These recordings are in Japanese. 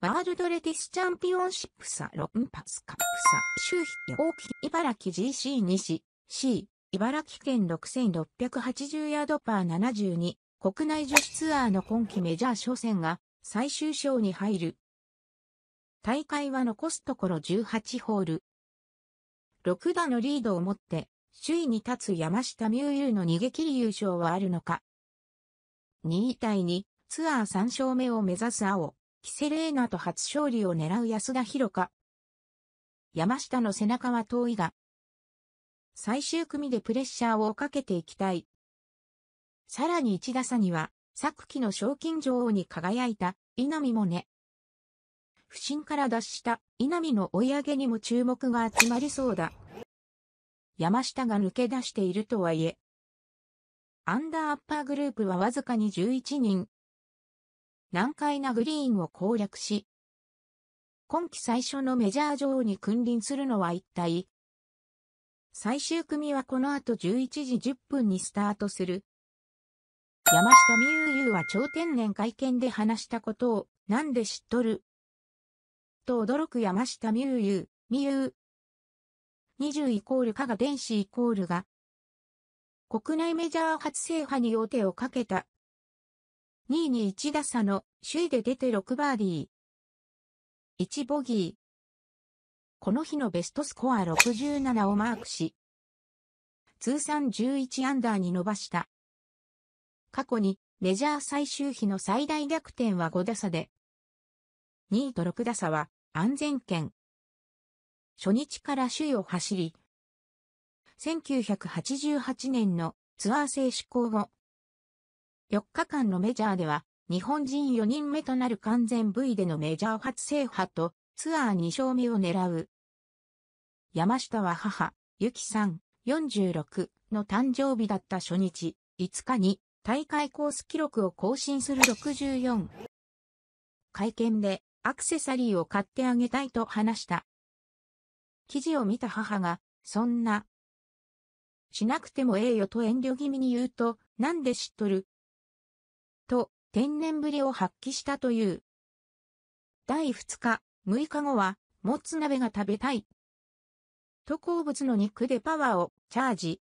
ワールドレディスチャンピオンシップサロンパスカップサ周比大き茨城 GC 西 C 茨城県6680ヤードパー72国内女子ツアーの今季メジャー初戦が最終章に入る。大会は残すところ18ホール。6打のリードを持って首位に立つ山下美優の逃げ切り優勝はあるのか。2位タイにツアー3勝目を目指す青。キセレーナと初勝利を狙う安田博香。山下の背中は遠いが、最終組でプレッシャーをかけていきたい。さらに1打差には、昨季の賞金女王に輝いた稲見もね。不振から脱した稲見の追い上げにも注目が集まりそうだ。山下が抜け出しているとはいえ、アンダーアッパーグループはわずかに11人、難解なグリーンを攻略し、今季最初のメジャー女王に君臨するのは一体。最終組はこの後11時10分にスタートする。山下美優優は超天然会見で話したことを、なんで知っとると驚く山下美優優、美優。20イコール加賀電子イコールが、国内メジャー初制覇に王手をかけた2位に1打差の首位で出て6バーディー。1ボギー。この日のベストスコア67をマークし、通算11アンダーに伸ばした。過去にメジャー最終日の最大逆転は5打差で、2位と6打差は安全圏。初日から首位を走り、1988年のツアー制施行後、4日間のメジャーでは、日本人4人目となる完全 V でのメジャー初制覇と、ツアー2勝目を狙う。山下は母、ゆきさん、46の誕生日だった初日、5日に大会コース記録を更新する64。会見でアクセサリーを買ってあげたいと話した。記事を見た母が、そんな、しなくてもええよと遠慮気味に言うと、なんで知っとる天然ぶりを発揮したという。第2日、6日後は、もつ鍋が食べたい。と好物の肉でパワーをチャージ。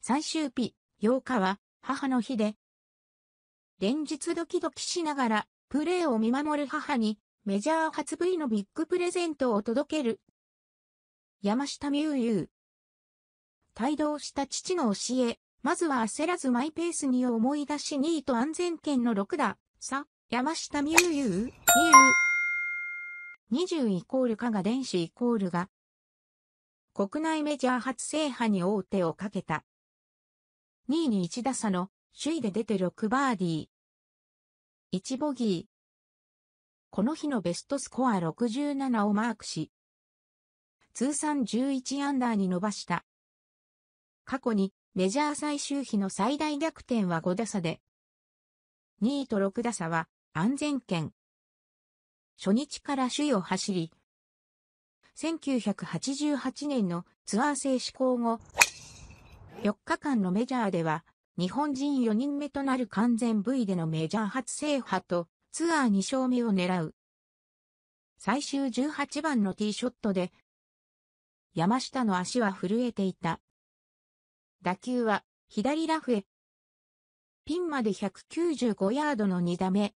最終日、8日は、母の日で、連日ドキドキしながら、プレーを見守る母に、メジャー初 V のビッグプレゼントを届ける。山下美優優。帯同した父の教え、まずは焦らずマイペースにを思い出し2位と安全圏の6だ。さ、山下美優優、美優。20イコールかが電子イコールが。国内メジャー初制覇に大手をかけた。2位に1打差の首位で出て6バーディー。1ボギー。この日のベストスコア67をマークし、通算11アンダーに伸ばした。過去にメジャー最終日の最大逆転は5打差で、2位と6打差は安全圏。初日から首位を走り、1988年のツアー制施行後、4日間のメジャーでは、日本人4人目となる完全 V でのメジャー初制覇と、ツアー2勝目を狙う。最終18番のティーショットで、山下の足は震えていた。打球は、左ラフへ。ピンまで195ヤードの2打目。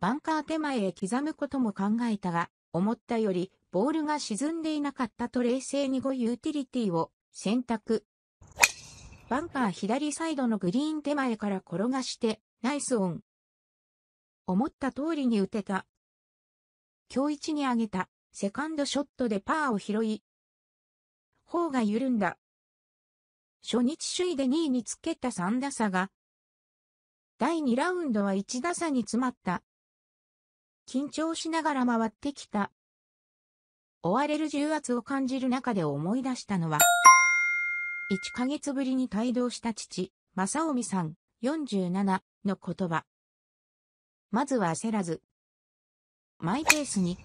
バンカー手前へ刻むことも考えたが、思ったより、ボールが沈んでいなかったと冷静に5ユーティリティを選択。バンカー左サイドのグリーン手前から転がして、ナイスオン。思った通りに打てた。今日一に上げた、セカンドショットでパーを拾い、方が緩んだ。初日首位で2位につけた3打差が、第2ラウンドは1打差に詰まった。緊張しながら回ってきた。追われる重圧を感じる中で思い出したのは、1ヶ月ぶりに帯同した父、正臣さん、47の言葉。まずは焦らず。マイペースに。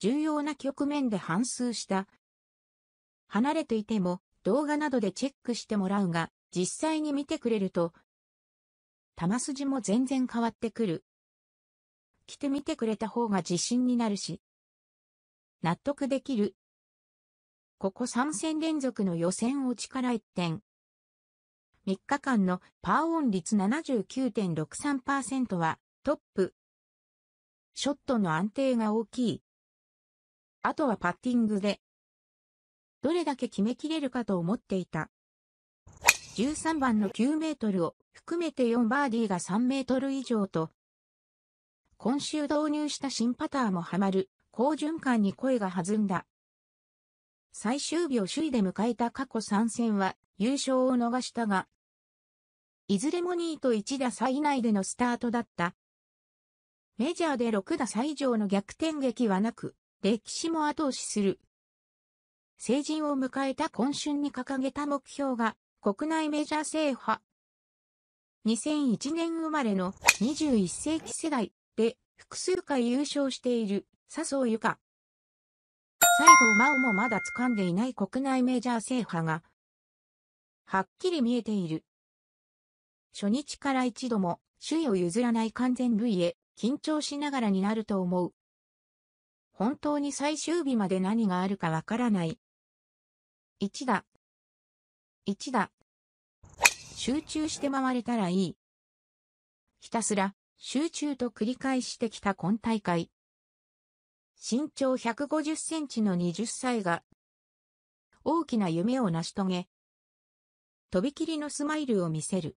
重要な局面で反数した。離れていても、動画などでチェックしてもらうが、実際に見てくれると、玉筋も全然変わってくる。着てみてくれた方が自信になるし、納得できる。ここ3戦連続の予選落ちから1点。3日間のパーオン率79.63%はトップ。ショットの安定が大きい。あとはパッティングでどれだけ決めきれるかと思っていた。13番の9メートルを含めて4バーディーが3メートル以上と、今週導入した新パターもハマる、好循環に声が弾んだ。最終日を首位で迎えた過去3戦は優勝を逃したが、いずれも2位と1打差以内でのスタートだった。メジャーで6打差以上の逆転劇はなく、歴史も後押しする成人を迎えた今春に掲げた目標が、国内メジャー制覇。2001年生まれの21世紀世代で複数回優勝している笹生ゆか。最後馬をもまだ掴んでいない国内メジャー制覇が、はっきり見えている。初日から一度も首位を譲らない完全部位へ緊張しながらになると思う。本当に最終日まで何があるかわからない1だ。1だ。集中して回れたらいい。ひたすら、集中と繰り返してきた今大会。身長150センチの20歳が、大きな夢を成し遂げ、とびきりのスマイルを見せる。